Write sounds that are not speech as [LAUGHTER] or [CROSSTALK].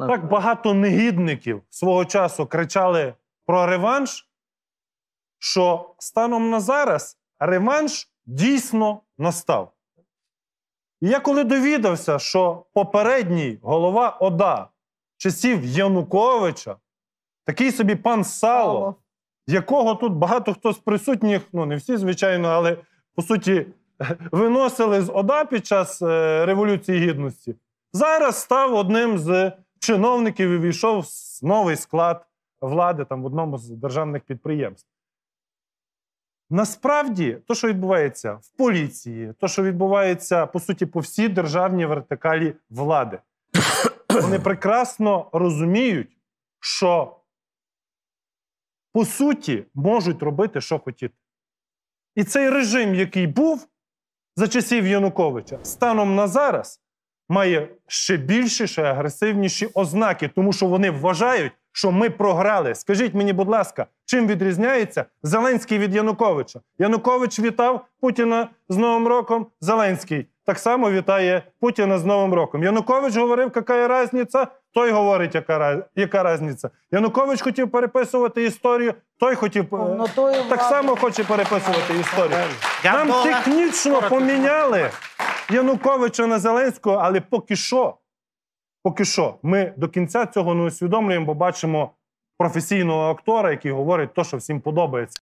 Так багато негідників свого часу кричали про реванш, що станом на зараз реванш дійсно настав. І я коли довідався, що попередній голова ОДА часів Януковича, такий собі пан Сало, якого тут багато хто з присутніх, ну не всі, звичайно, але по суті [LAUGHS] виносили з ОДА під час е, Революції Гідності, зараз став одним з чиновників і війшов в новий склад влади там в одному з державних підприємств. Насправді, то, що відбувається в поліції, то, що відбувається по суті по всій державній вертикалі влади, вони прекрасно розуміють, що по суті можуть робити, що хотіти. І цей режим, який був за часів Януковича, станом на зараз, має ще більші, ще агресивніші ознаки, тому що вони вважають, що ми програли. Скажіть мені, будь ласка, чим відрізняється Зеленський від Януковича? Янукович вітав Путіна з Новим роком. Зеленський так само вітає Путіна з Новим роком. Янукович говорив, яка різниця, той говорить, яка яка різниця. Янукович хотів переписувати історію, той хотів ну, е, ну, той так само хоче переписувати історію. Нам технічно поміняли. Януковича на Зеленського, але поки що, поки що, ми до кінця цього не усвідомлюємо, бо бачимо професійного актора, який говорить те, що всім подобається.